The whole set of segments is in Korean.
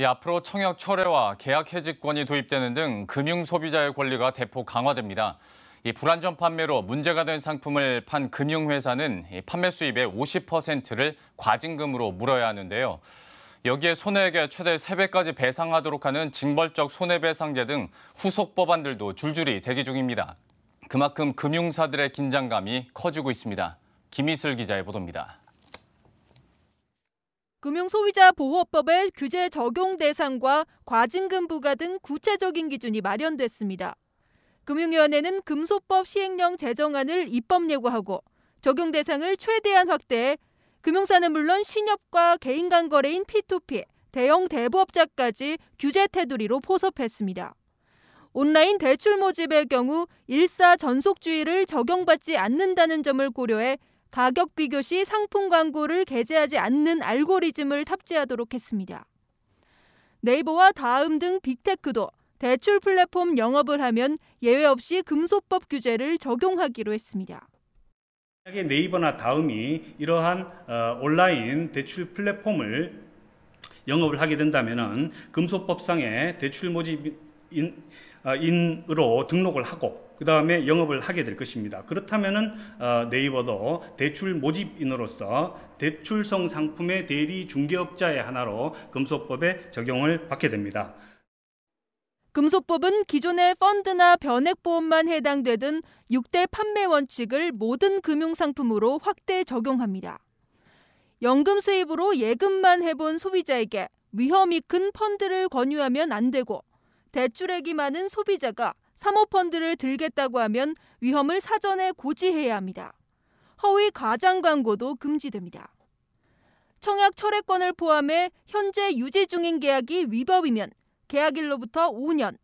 예, 앞으로 청약 철회와 계약 해지권이 도입되는 등 금융 소비자의 권리가 대폭 강화됩니다. 이 불안전 판매로 문제가 된 상품을 판 금융회사는 판매 수입의 50%를 과징금으로 물어야 하는데요. 여기에 손해액의 최대 3배까지 배상하도록 하는 징벌적 손해배상제 등 후속 법안들도 줄줄이 대기 중입니다. 그만큼 금융사들의 긴장감이 커지고 있습니다. 김희슬 기자의 보도입니다. 금융소비자보호법의 규제 적용 대상과 과징금 부과 등 구체적인 기준이 마련됐습니다. 금융위원회는 금소법 시행령 제정안을 입법 예고하고 적용 대상을 최대한 확대해 금융사는 물론 신협과 개인 간 거래인 P2P, 대형 대부업자까지 규제 테두리로 포섭했습니다. 온라인 대출 모집의 경우 일사 전속주의를 적용받지 않는다는 점을 고려해 가격 비교 시 상품 광고를 게재하지 않는 알고리즘을 탑재하도록 했습니다. 네이버와 다음 등 빅테크도 대출 플랫폼 영업을 하면 예외 없이 금소법 규제를 적용하기로 했습니다. 만약에 네이버나 다음이 이러한 어, 온라인 대출 플랫폼을 영업을 하게 된다면 금소법상의 대출 모집 아, 인으로 등록을 하고 그 다음에 영업을 하게 될 것입니다. 그렇다면은 어, 네이버도 대출 모집인으로서 대출성 상품의 대리 중개업자의 하나로 금소법에 적용을 받게 됩니다. 금소법은 기존의 펀드나 변액보험만 해당되던 6대 판매 원칙을 모든 금융상품으로 확대 적용합니다. 연금 수입으로 예금만 해본 소비자에게 위험이 큰 펀드를 권유하면 안 되고 대출액이 많은 소비자가 사모펀드를 들겠다고 하면 위험을 사전에 고지해야 합니다. 허위 과장 광고도 금지됩니다. 청약 철회권을 포함해 현재 유지 중인 계약이 위법이면 계약일로부터 5년,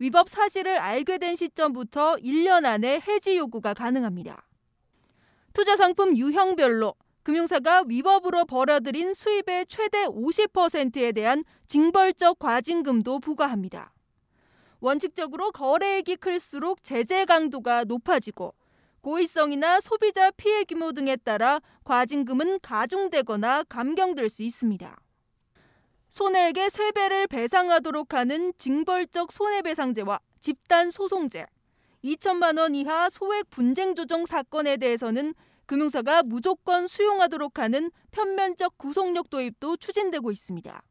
위법 사실을 알게 된 시점부터 1년 안에 해지 요구가 가능합니다. 투자 상품 유형별로 금융사가 위법으로 벌어들인 수입의 최대 50%에 대한 징벌적 과징금도 부과합니다. 원칙적으로 거래액이 클수록 제재 강도가 높아지고 고의성이나 소비자 피해 규모 등에 따라 과징금은 가중되거나 감경될 수 있습니다. 손해액의 세배를 배상하도록 하는 징벌적 손해배상제와 집단 소송제, 2천만 원 이하 소액 분쟁 조정 사건에 대해서는 금융사가 무조건 수용하도록 하는 편면적 구속력 도입도 추진되고 있습니다.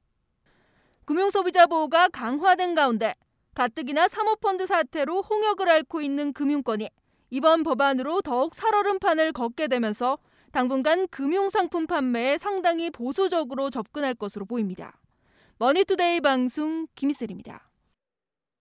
금융소비자 보호가 강화된 가운데 가뜩이나 사모펀드 사태로 홍역을 앓고 있는 금융권이 이번 법안으로 더욱 살얼음판을 걷게 되면서 당분간 금융상품 판매에 상당히 보수적으로 접근할 것으로 보입니다. 머니투데이 방송 김희슬입니다.